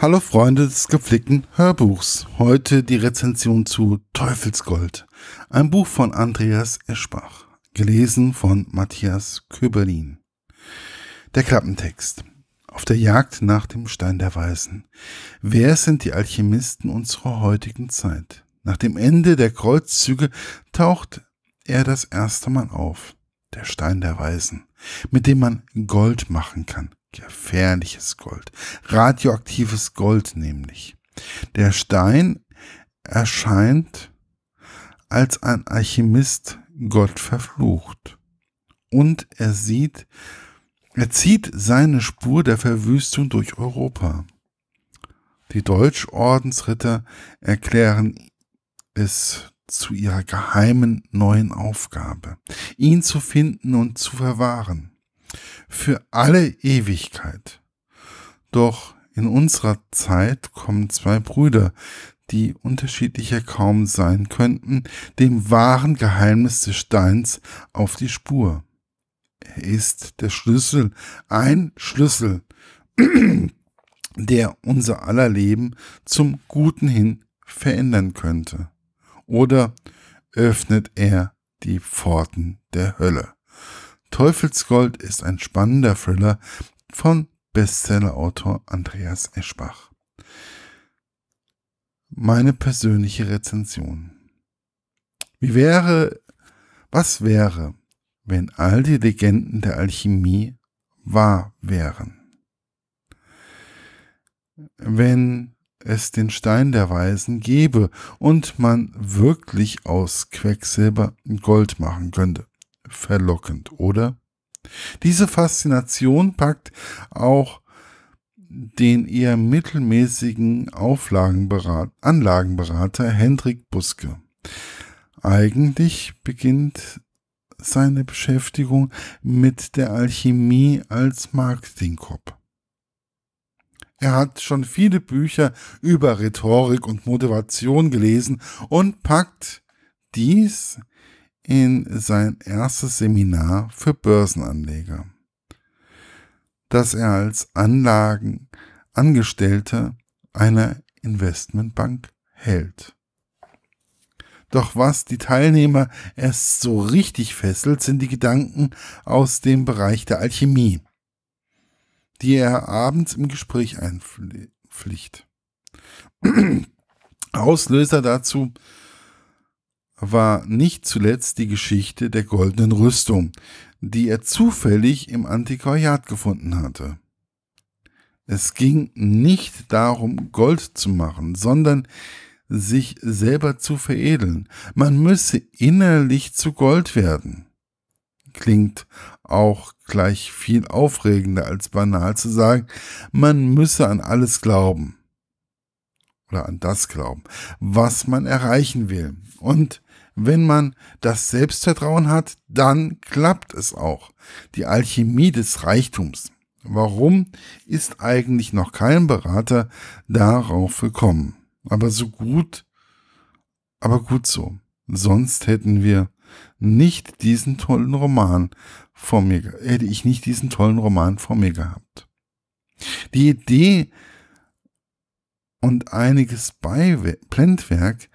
Hallo Freunde des gepflegten Hörbuchs. Heute die Rezension zu Teufelsgold, ein Buch von Andreas Eschbach, gelesen von Matthias Köberlin. Der Klappentext. Auf der Jagd nach dem Stein der Weisen. Wer sind die Alchemisten unserer heutigen Zeit? Nach dem Ende der Kreuzzüge taucht er das erste Mal auf. Der Stein der Weisen, mit dem man Gold machen kann. Gefährliches Gold. Radioaktives Gold nämlich. Der Stein erscheint als ein Alchemist Gott verflucht. Und er sieht, er zieht seine Spur der Verwüstung durch Europa. Die Deutschordensritter erklären es zu ihrer geheimen neuen Aufgabe, ihn zu finden und zu verwahren für alle Ewigkeit. Doch in unserer Zeit kommen zwei Brüder, die unterschiedlicher kaum sein könnten, dem wahren Geheimnis des Steins auf die Spur. Er ist der Schlüssel, ein Schlüssel, der unser aller Leben zum Guten hin verändern könnte. Oder öffnet er die Pforten der Hölle? Teufelsgold ist ein spannender Thriller von Bestsellerautor Andreas Eschbach. Meine persönliche Rezension. Wie wäre, was wäre, wenn all die Legenden der Alchemie wahr wären? Wenn es den Stein der Weisen gäbe und man wirklich aus Quecksilber Gold machen könnte verlockend, oder? Diese Faszination packt auch den eher mittelmäßigen Anlagenberater Hendrik Buske. Eigentlich beginnt seine Beschäftigung mit der Alchemie als Marketingkopf. Er hat schon viele Bücher über Rhetorik und Motivation gelesen und packt dies in sein erstes Seminar für Börsenanleger, das er als Anlagenangestellter einer Investmentbank hält. Doch was die Teilnehmer erst so richtig fesselt, sind die Gedanken aus dem Bereich der Alchemie, die er abends im Gespräch einpflicht. Auslöser dazu war nicht zuletzt die Geschichte der goldenen Rüstung, die er zufällig im Antiquariat gefunden hatte. Es ging nicht darum, Gold zu machen, sondern sich selber zu veredeln. Man müsse innerlich zu Gold werden. Klingt auch gleich viel aufregender als banal zu sagen, man müsse an alles glauben. Oder an das glauben, was man erreichen will. Und wenn man das Selbstvertrauen hat, dann klappt es auch. Die Alchemie des Reichtums. Warum ist eigentlich noch kein Berater darauf gekommen? Aber so gut, aber gut so. Sonst hätten wir nicht diesen tollen Roman vor mir, hätte ich nicht diesen tollen Roman vor mir gehabt. Die Idee und einiges Beiblendwerk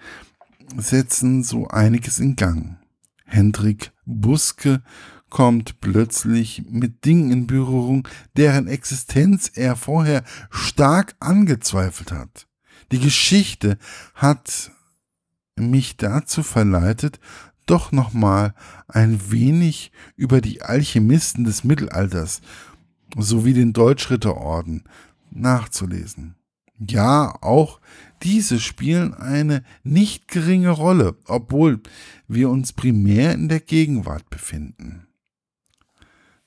setzen so einiges in Gang. Hendrik Buske kommt plötzlich mit Dingen in Berührung, deren Existenz er vorher stark angezweifelt hat. Die Geschichte hat mich dazu verleitet, doch nochmal ein wenig über die Alchemisten des Mittelalters sowie den Deutschritterorden nachzulesen. Ja, auch diese spielen eine nicht geringe Rolle, obwohl wir uns primär in der Gegenwart befinden.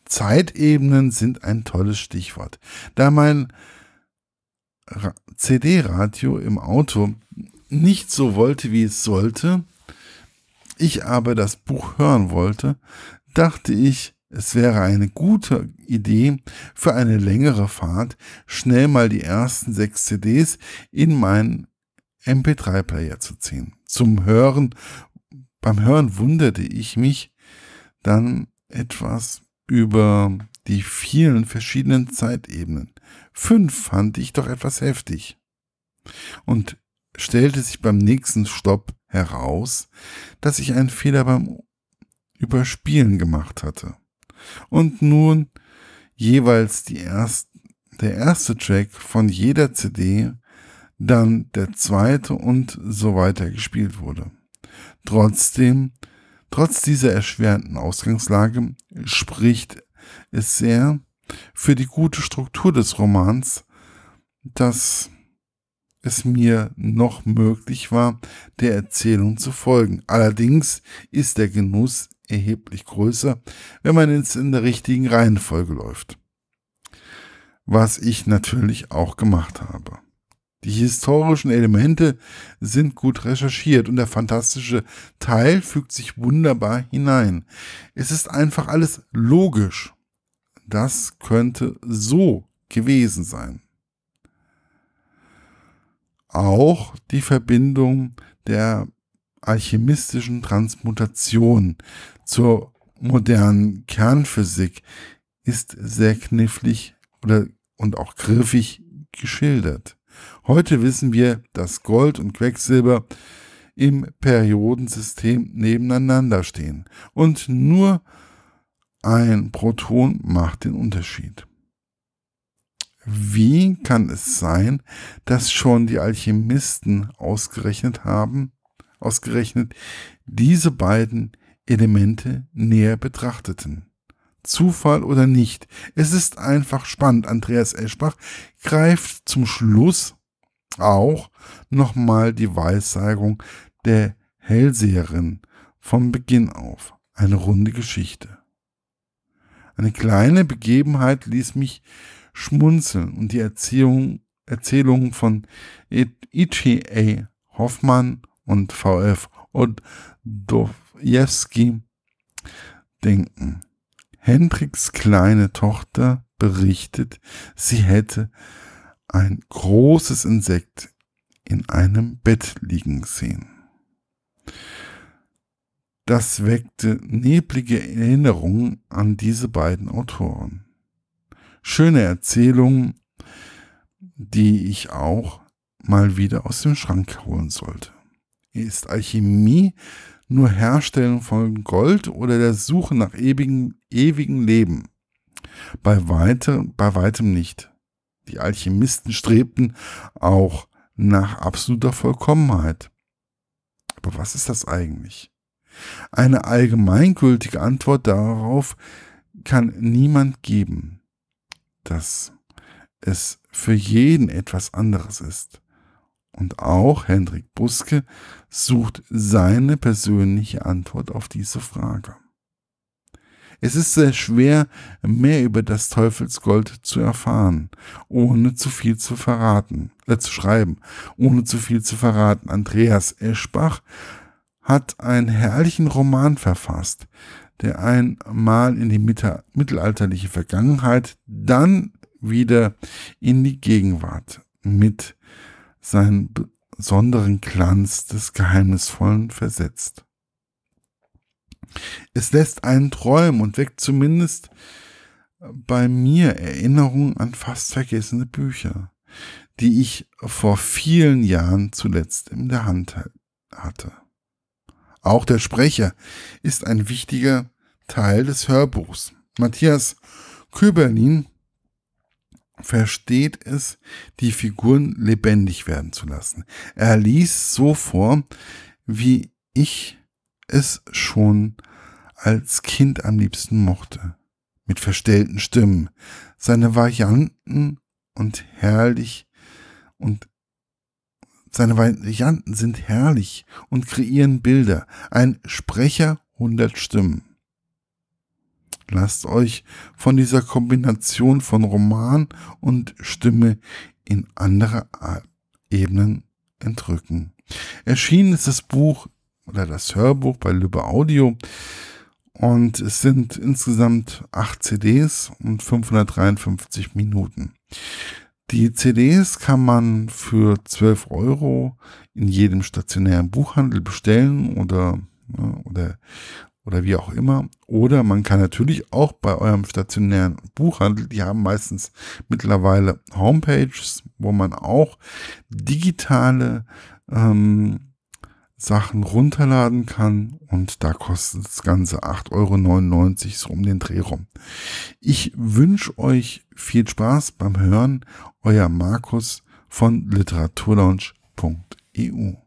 Zeitebenen sind ein tolles Stichwort. Da mein CD-Radio im Auto nicht so wollte, wie es sollte, ich aber das Buch hören wollte, dachte ich, es wäre eine gute Idee für eine längere Fahrt, schnell mal die ersten sechs CDs in meinen MP3-Player zu ziehen. Zum Hören, beim Hören wunderte ich mich dann etwas über die vielen verschiedenen Zeitebenen. Fünf fand ich doch etwas heftig. Und stellte sich beim nächsten Stopp heraus, dass ich einen Fehler beim Überspielen gemacht hatte und nun jeweils die erst, der erste Track von jeder CD, dann der zweite und so weiter gespielt wurde. Trotzdem, trotz dieser erschwerten Ausgangslage spricht es sehr für die gute Struktur des Romans, dass es mir noch möglich war, der Erzählung zu folgen. Allerdings ist der Genuss erheblich größer, wenn man es in der richtigen Reihenfolge läuft. Was ich natürlich auch gemacht habe. Die historischen Elemente sind gut recherchiert und der fantastische Teil fügt sich wunderbar hinein. Es ist einfach alles logisch. Das könnte so gewesen sein. Auch die Verbindung der alchemistischen Transmutation zur modernen Kernphysik ist sehr knifflig oder und auch griffig geschildert. Heute wissen wir, dass Gold und Quecksilber im Periodensystem nebeneinander stehen und nur ein Proton macht den Unterschied. Wie kann es sein, dass schon die Alchemisten ausgerechnet haben, ausgerechnet diese beiden Elemente näher betrachteten. Zufall oder nicht, es ist einfach spannend. Andreas Eschbach greift zum Schluss auch nochmal die Weissagung der Hellseherin vom Beginn auf. Eine runde Geschichte. Eine kleine Begebenheit ließ mich schmunzeln und die Erziehung, Erzählung von Ichi A. Hoffmann und VF und Dovjewski denken. Hendricks kleine Tochter berichtet, sie hätte ein großes Insekt in einem Bett liegen sehen. Das weckte neblige Erinnerungen an diese beiden Autoren. Schöne Erzählungen, die ich auch mal wieder aus dem Schrank holen sollte. Ist Alchemie nur Herstellung von Gold oder der Suche nach ewigen, ewigen Leben? Bei, weite, bei weitem nicht. Die Alchemisten strebten auch nach absoluter Vollkommenheit. Aber was ist das eigentlich? Eine allgemeingültige Antwort darauf kann niemand geben, dass es für jeden etwas anderes ist. Und auch Hendrik Buske sucht seine persönliche Antwort auf diese Frage. Es ist sehr schwer, mehr über das Teufelsgold zu erfahren, ohne zu viel zu verraten, äh, zu schreiben, ohne zu viel zu verraten. Andreas Eschbach hat einen herrlichen Roman verfasst, der einmal in die mittelalterliche Vergangenheit, dann wieder in die Gegenwart mit seinen besonderen Glanz des Geheimnisvollen versetzt. Es lässt einen träumen und weckt zumindest äh, bei mir Erinnerungen an fast vergessene Bücher, die ich vor vielen Jahren zuletzt in der Hand hatte. Auch der Sprecher ist ein wichtiger Teil des Hörbuchs. Matthias Köberlin versteht es, die Figuren lebendig werden zu lassen. Er liest so vor, wie ich es schon als Kind am liebsten mochte. Mit verstellten Stimmen. Seine Varianten und herrlich und seine Varianten sind herrlich und kreieren Bilder. Ein Sprecher hundert Stimmen. Lasst euch von dieser Kombination von Roman und Stimme in andere Ebenen entrücken. Erschienen ist das Buch oder das Hörbuch bei Lübe Audio und es sind insgesamt acht CDs und 553 Minuten. Die CDs kann man für 12 Euro in jedem stationären Buchhandel bestellen oder, ne, oder oder wie auch immer. Oder man kann natürlich auch bei eurem stationären Buchhandel, die haben meistens mittlerweile Homepages, wo man auch digitale ähm, Sachen runterladen kann und da kostet das Ganze 8,99 Euro so um den Dreh rum. Ich wünsche euch viel Spaß beim Hören. Euer Markus von literaturlaunch.eu